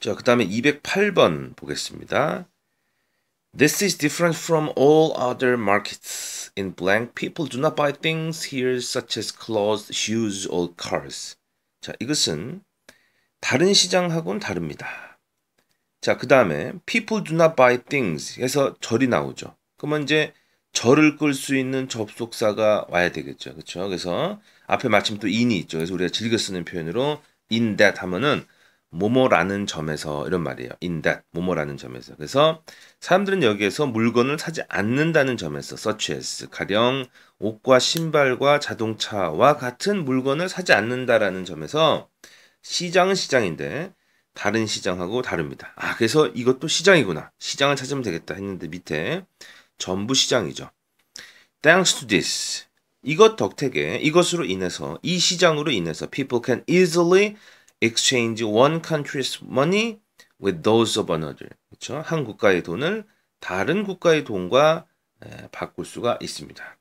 자, 그 다음에 208번 보겠습니다. This is different from all other markets. In blank, people do not buy things here such as clothes, shoes, or cars. 자, 이것은 다른 시장하고는 다릅니다. 자, 그 다음에 people do not buy things 해서 절이 나오죠. 그러면 이제 절을 끌 수 있는 접속사가 와야 되겠죠. 그렇죠? 그래서 앞에 마침 또 in이 있죠. 그래서 우리가 즐겨 쓰는 표현으로 in that 하면은 모모라는 점에서 이런 말이에요. in that 모모라는 점에서. 그래서 사람들은 여기에서 물건을 사지 않는다는 점에서 such as 가령 옷과 신발과 자동차와 같은 물건을 사지 않는다라는 점에서 시장은 시장인데 다른 시장하고 다릅니다. 아, 그래서 이것도 시장이구나. 시장을 찾으면 되겠다 했는데 밑에 전부 시장이죠. Thanks to this. 이것 덕택에 이것으로 인해서 이 시장으로 인해서 people can easily exchange one country's money with those of another. 그렇죠? 한 국가의 돈을 다른 국가의 돈과 에, 바꿀 수가 있습니다.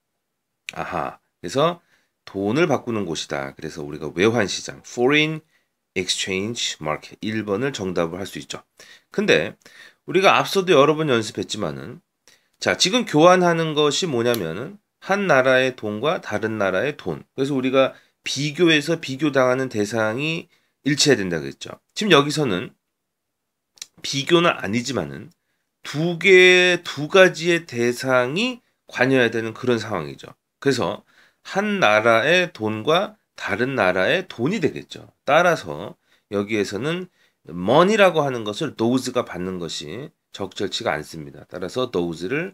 아하. 그래서 돈을 바꾸는 곳이다. 그래서 우리가 외환 시장 foreign exchange market 1번을 정답을 할 수 있죠. 근데 우리가 앞서도 여러 번 연습했지만은 자, 지금 교환하는 것이 뭐냐면은 한 나라의 돈과 다른 나라의 돈. 그래서 우리가 비교해서 비교당하는 대상이 일치해야 된다 그랬죠. 지금 여기서는 비교는 아니지만은 두 개의 두 가지의 대상이 관여해야 되는 그런 상황이죠. 그래서 한 나라의 돈과 다른 나라의 돈이 되겠죠. 따라서 여기에서는 money라고 하는 것을 those가 받는 것이 적절치가 않습니다. 따라서 those를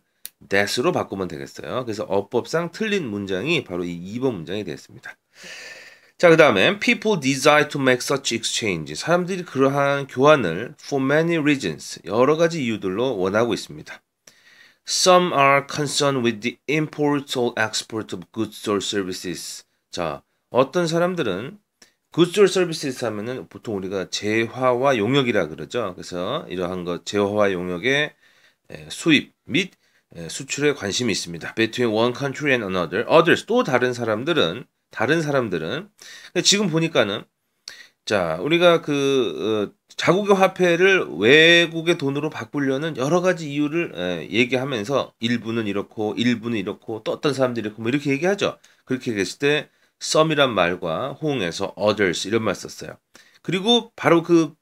that으로 바꾸면 되겠어요. 그래서 어법상 틀린 문장이 바로 이 2번 문장이 되었습니다 자, 그 다음에 people desire to make such exchange. 사람들이 그러한 교환을 for many reasons, 여러 가지 이유들로 원하고 있습니다. Some are concerned with the import or export of goods or services. 자, 어떤 사람들은 goods or services 하면은 보통 우리가 재화와 용역이라 그러죠. 그래서 이러한 것 재화와 용역의 수입 및 수출에 관심이 있습니다. Between one country and another, others 또 다른 사람들은 다른 사람들은 지금 보니까는 자 우리가 그 어, 자국의 화폐를 외국의 돈으로 바꾸려는 여러 가지 이유를 에, 예, 얘기하면서 일부는 이렇고 일부는 이렇고 또 어떤 사람들이 이렇고 뭐 이렇게 얘기하죠. 그렇게 얘기했을 때썸이란 말과 홍에서 others 이런 말 썼어요. 그리고 바로 그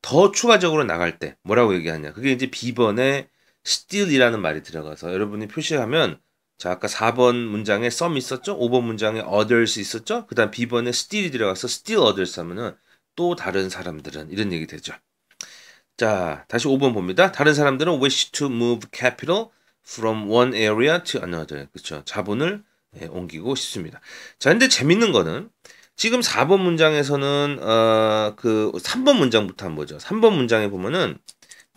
더 추가적으로 나갈 때 뭐라고 얘기하냐. 그게 이제 비번에 still이라는 말이 들어가서 여러분이 표시하면 자, 아까 4번 문장에 some 있었죠? 5번 문장에 others 있었죠? 그 다음 B번에 still이 들어가서 still others 하면은 또 다른 사람들은 이런 얘기 되죠. 자, 다시 5번 봅니다. 다른 사람들은 wish to move capital from one area to another. 그렇죠. 자본을 예, 옮기고 싶습니다. 자, 근데 재밌는 거는 지금 4번 문장에서는 어, 그 3번 문장부터 한번 보죠. 3번 문장에 보면은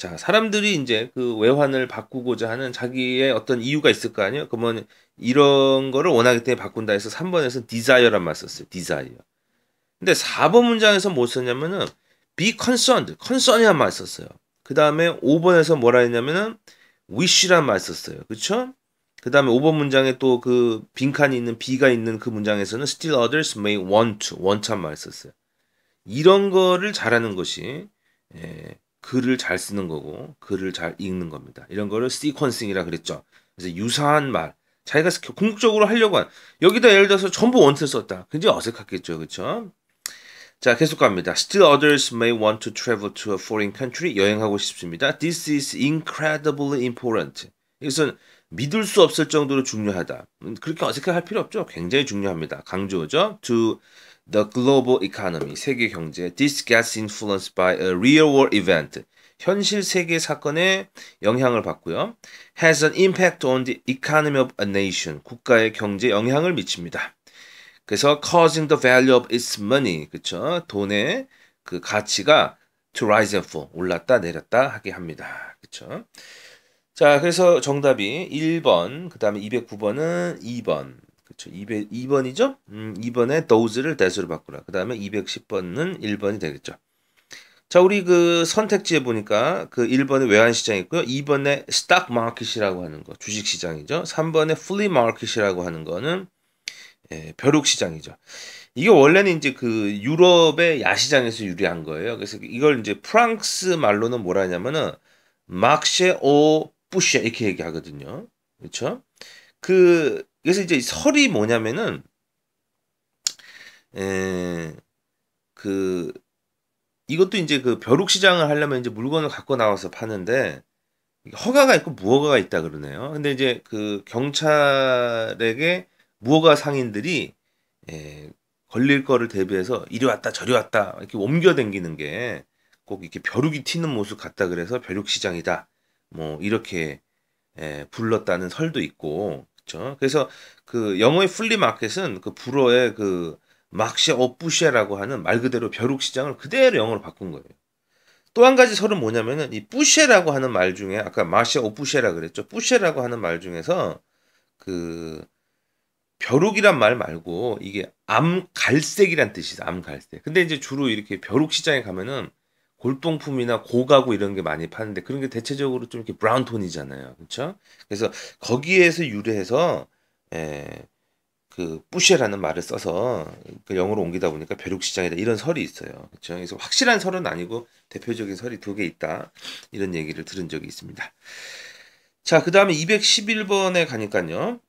자, 사람들이 이제 그 외환을 바꾸고자 하는 자기의 어떤 이유가 있을 거 아니에요? 그러면 이런 거를 원하기 때문에 바꾼다 해서 3번에서 desire란 말 썼어요. desire. 근데 4번 문장에서 뭐 썼냐면은 be concerned, concern이란 말 썼어요. 그 다음에 5번에서 뭐라 했냐면은 wish란 말 썼어요. 그쵸? 그 다음에 5번 문장에 또 그 빈칸이 있는 b가 있는 그 문장에서는 still others may want, want 한말 썼어요. 이런 거를 잘하는 것이 예, 글을 잘 쓰는 거고 글을 잘 읽는 겁니다. 이런 거를 시퀀싱이라 그랬죠. 그래서 유사한 말 자기가 궁극적으로 하려고 한 여기다 예를 들어서 전부 원트를 썼다. 굉장히 어색하겠죠. 그렇죠? 자, 계속 갑니다. Still others may want to travel to a foreign country. 여행하고 싶습니다. This is incredibly important. 이것은 믿을 수 없을 정도로 중요하다. 음, 그렇게 어색할 필요 없죠. 굉장히 중요합니다. 강조죠. To The global economy, 세계 경제. This gets influenced by a real-world event. 현실 세계 사건에 영향을 받고요. Has an impact on the economy of a nation. 국가의 경제에 영향을 미칩니다. 그래서 causing the value of its money. 그쵸? 돈의 그 가치가 to rise and fall. 올랐다 내렸다 하게 합니다. 그쵸? 자, 그래서 정답이 1번, 그 다음에 209번은 2번. 그렇죠. 200, 2번이죠? 음, 2번에 those를 대수로 바꾸라. 그 다음에 210번은 1번이 되겠죠. 자, 우리 그 선택지에 보니까 그 1번에 외환시장 있고요. 2번에 stock market이라고 하는 거, 주식시장이죠. 3번에 flea market이라고 하는 거는 예, 벼룩시장이죠. 이게 원래는 이제 그 유럽의 야시장에서 유리한 거예요. 그래서 이걸 이제 프랑스 말로는 뭐라 하냐면은 막셰 오 부쉐 이렇게 얘기하거든요. 그렇죠? 그 그래서 이제 설이 뭐냐면은 에, 그 이것도 이제 그 벼룩 시장을 하려면 이제 물건을 갖고 나와서 파는데 허가가 있고 무허가가 있다 그러네요. 근데 이제 그 경찰에게 무허가 상인들이 에, 걸릴 거를 대비해서 이리 왔다 저리 왔다 이렇게 옮겨 댕기는 게 꼭 이렇게 벼룩이 튀는 모습 같다 그래서 벼룩 시장이다 뭐 이렇게 에, 불렀다는 설도 있고 그렇죠. 그래서 그 영어의 플리 마켓은 그 불어의 그 막시 어부쉐라고 하는 말 그대로 벼룩 시장을 그대로 영어로 바꾼 거예요. 또 한 가지 설은 뭐냐면은 이뿌쉐라고 하는 말 중에 아까 마시 어부쉐라 그랬죠. 뿌쉐라고 하는 말 중에서 그 벼룩이란 말 말고 이게 암갈색이란 뜻이다. 암갈색. 근데 이제 주로 이렇게 벼룩 시장에 가면은 골동품이나 고가구 이런 게 많이 파는데 그런 게 대체적으로 좀 이렇게 브라운 톤이잖아요. 그렇죠? 그래서 거기에서 유래해서 에, 예, 그 부쉐라는 말을 써서 그 영어로 옮기다 보니까 벼룩 시장이다 이런 설이 있어요. 그렇죠? 그래서 확실한 설은 아니고 대표적인 설이 두 개 있다. 이런 얘기를 들은 적이 있습니다. 자, 그다음에 211번에 가니까요.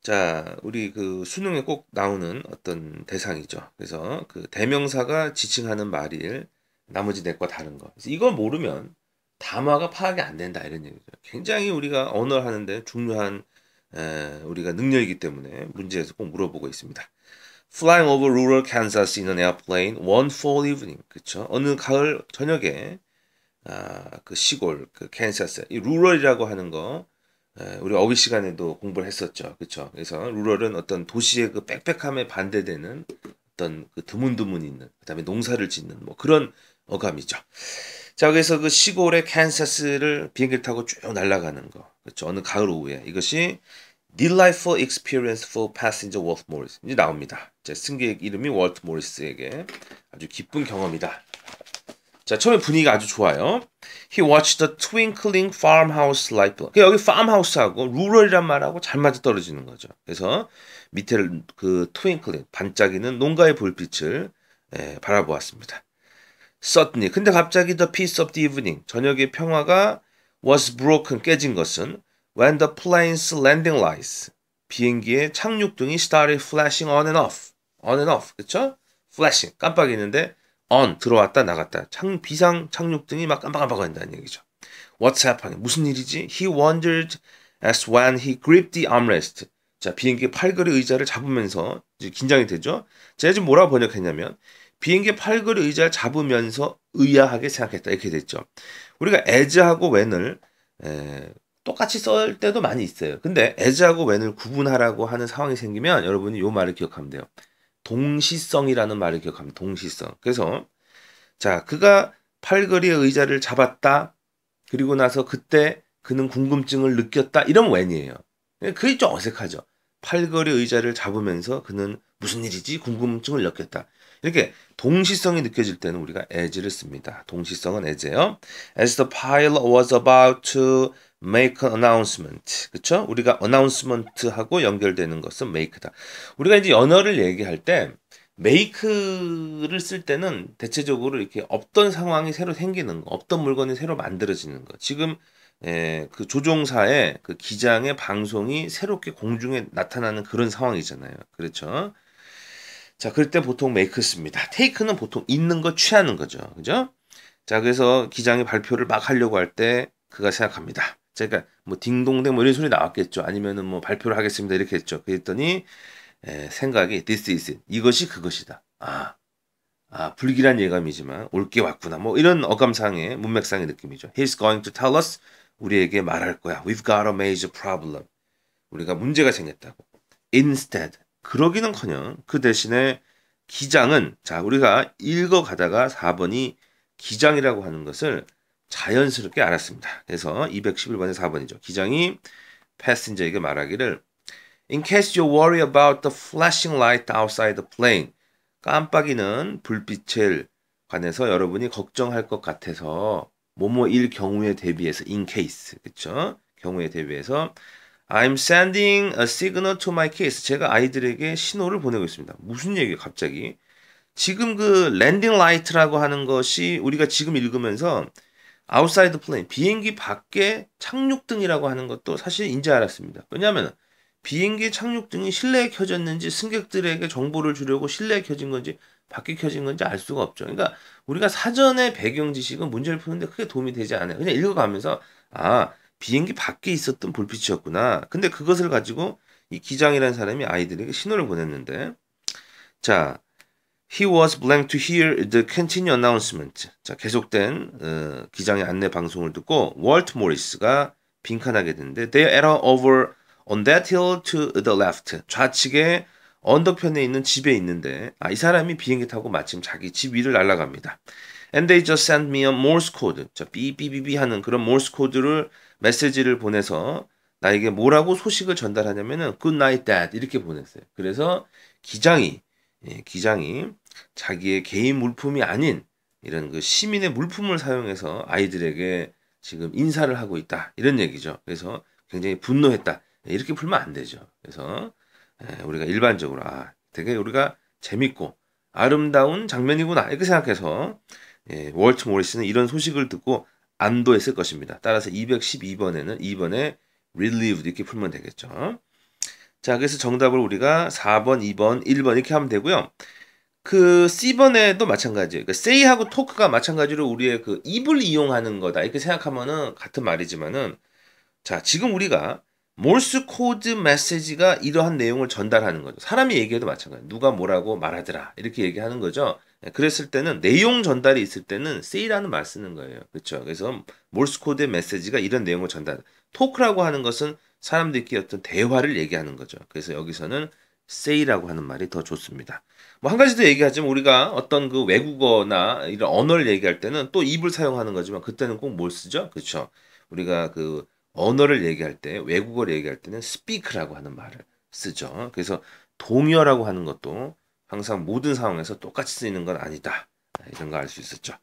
자, 우리 그 수능에 꼭 나오는 어떤 대상이죠. 그래서 그 대명사가 지칭하는 말일 나머지 넷과 다른 거. 이걸 모르면 담화가 파악이 안 된다 이런 얘기죠. 굉장히 우리가 언어를 하는데 중요한 에, 우리가 능력이기 때문에 문제에서 꼭 물어보고 있습니다. Flying over rural Kansas in an airplane one fall evening. 그렇죠? 어느 가을 저녁에 아, 그 시골 그 캔사스 이 루럴이라고 하는 거 에, 우리 어휘 시간에도 공부를 했었죠. 그렇죠? 그래서 루럴은 어떤 도시의 그 빽빽함에 반대되는 어떤 그 드문드문 있는 그다음에 농사를 짓는 뭐 그런 어감이죠. 자, 그래서 그 시골의 캔사스를 비행기를 타고 쭉 날아가는 거. 그렇죠. 어느 가을 오후에 이것이 Delightful Experience for Passenger Walt Morris 이제 나옵니다. 자, 승객 이름이 월트 모리스에게 아주 기쁜 경험이다. 자, 처음에 분위기가 아주 좋아요. He watched the twinkling farmhouse light bulb. 그러니까 여기 farmhouse하고 rural이란 말하고 잘 맞아 떨어지는 거죠. 그래서 밑에 그 twinkling 반짝이는 농가의 불빛을 예, 바라보았습니다. certainly. 근데 갑자기 the peace of the evening, 저녁의 평화가 was broken, 깨진 것은 when the plane's landing lights, 비행기의 착륙등이 started flashing on and off, on and off, 그쵸? flashing, 깜빡이는데 on, 들어왔다 나갔다. 착, 비상 착륙등이 막 깜빡깜빡한다는 얘기죠. What's happening? 무슨 일이지? He wondered as when he gripped the armrest. 자, 비행기 팔걸이 의자를 잡으면서 긴장이 되죠. 제가 지금 뭐라고 번역했냐면 비행기 팔걸이 의자를 잡으면서 의아하게 생각했다. 이렇게 됐죠. 우리가 as하고 when을 에, 똑같이 쓸 때도 많이 있어요. 근데 as하고 when을 구분하라고 하는 상황이 생기면 여러분이 요 말을 기억하면 돼요. 동시성이라는 말을 기억하면 동시성. 그래서 자, 그가 팔걸이의 자를 잡았다. 그리고 나서 그때 그는 궁금증을 느꼈다. 이런 when이에요. 그게 좀 어색하죠. 팔걸이 의자를 잡으면서 그는 무슨 일이지 궁금증을 느꼈다. 이렇게 동시성이 느껴질 때는 우리가 as를 씁니다. 동시성은 as예요. As the pilot was about to make an announcement. 그렇죠? 우리가 announcement하고 연결되는 것은 make다. 우리가 이제 연어를 얘기할 때 메이크를 쓸 때는 대체적으로 이렇게 없던 상황이 새로 생기는 거, 없던 물건이 새로 만들어지는 거. 지금 에, 예, 그 조종사의 그 기장의 방송이 새롭게 공중에 나타나는 그런 상황이잖아요. 그렇죠? 자, 그럴 때 보통 메이크 씁니다. 테이크는 보통 있는 거 취하는 거죠. 그죠? 자, 그래서 기장이 발표를 막 하려고 할 때 그가 생각합니다. 자, 그러니까 뭐 딩동댕 뭐 이런 소리 나왔겠죠. 아니면은 뭐 발표를 하겠습니다. 이렇게 했죠. 그랬더니 에, 예, 생각이 this is it. 이것이 그것이다. 아. 아, 불길한 예감이지만 올 게 왔구나. 뭐 이런 어감상의 문맥상의 느낌이죠. He's going to tell us 우리에게 말할 거야. We've got a major problem. 우리가 문제가 생겼다고. Instead 그러기는커녕 그 대신에 기장은 자 우리가 읽어가다가 4번이 기장이라고 하는 것을 자연스럽게 알았습니다. 그래서 211번에 4번이죠. 기장이 패스인저에게 말하기를 In case you worry about the flashing light outside the plane 깜빡이는 불빛에 관해서 여러분이 걱정할 것 같아서 뭐뭐일 경우에 대비해서 in case 그쵸? 경우에 대비해서 I'm sending a signal to my kids. 제가 아이들에게 신호를 보내고 있습니다. 무슨 얘기예요, 갑자기? 지금 그 랜딩 라이트라고 하는 것이 우리가 지금 읽으면서 아웃사이드 플레인, 비행기 밖에 착륙등이라고 하는 것도 사실 인제 알았습니다. 왜냐하면 비행기 착륙등이 실내에 켜졌는지 승객들에게 정보를 주려고 실내에 켜진 건지 밖에 켜진 건지 알 수가 없죠. 그러니까 우리가 사전에 배경 지식은 문제를 푸는데 크게 도움이 되지 않아요. 그냥 읽어가면서 아 비행기 밖에 있었던 불빛이었구나. 근데 그것을 가지고 이 기장이라는 사람이 아이들에게 신호를 보냈는데 자 He was blamed to hear the continue announcement. 자, 계속된 어, 기장의 안내 방송을 듣고 월트 모리스가 빈칸하게 되는데 They are over on that hill to the left. 좌측에 언덕편에 있는 집에 있는데 아, 이 사람이 비행기 타고 마침 자기 집 위를 날아갑니다. And they just sent me a Morse code. 자, 삐삐삐삐 하는 그런 Morse 코드를 메시지를 보내서 나에게 뭐라고 소식을 전달하냐면은 good night dad 이렇게 보냈어요. 그래서 기장이 예, 기장이 자기의 개인 물품이 아닌 이런 그 시민의 물품을 사용해서 아이들에게 지금 인사를 하고 있다 이런 얘기죠. 그래서 굉장히 분노했다 예, 이렇게 풀면 안 되죠. 그래서 예, 우리가 일반적으로 아 되게 우리가 재밌고 아름다운 장면이구나 이렇게 생각해서 예, 월트 모리스는 이런 소식을 듣고 안도했을 것입니다. 따라서 212번에는 2번에 relieved 이렇게 풀면 되겠죠. 자, 그래서 정답을 우리가 4번, 2번, 1번 이렇게 하면 되고요. 그 C번에도 마찬가지예요. 그러 그러니까 say하고 talk가 마찬가지로 우리의 그 입을 이용하는 거다. 이렇게 생각하면은 같은 말이지만은 자, 지금 우리가 몰스 코드 메시지가 이러한 내용을 전달하는 거죠. 사람이 얘기해도 마찬가지예요. 누가 뭐라고 말하더라. 이렇게 얘기하는 거죠. 예, 그랬을 때는 내용 전달이 있을 때는 세이라는 말 쓰는 거예요. 그렇죠? 그래서 몰스 코드의 메시지가 이런 내용을 전달. 토크라고 하는 것은 사람들끼리 어떤 대화를 얘기하는 거죠. 그래서 여기서는 세이라고 하는 말이 더 좋습니다. 뭐 한 가지 더 얘기하지만 우리가 어떤 그 외국어나 이런 언어를 얘기할 때는 또 입을 사용하는 거지만 그때는 꼭 뭘 쓰죠? 그렇죠? 우리가 그 언어를 얘기할 때 외국어를 얘기할 때는 스피크라고 하는 말을 쓰죠. 그래서 동요라고 하는 것도 항상 모든 상황에서 똑같이 쓰이는 건 아니다. 이런 거 알 수 있었죠.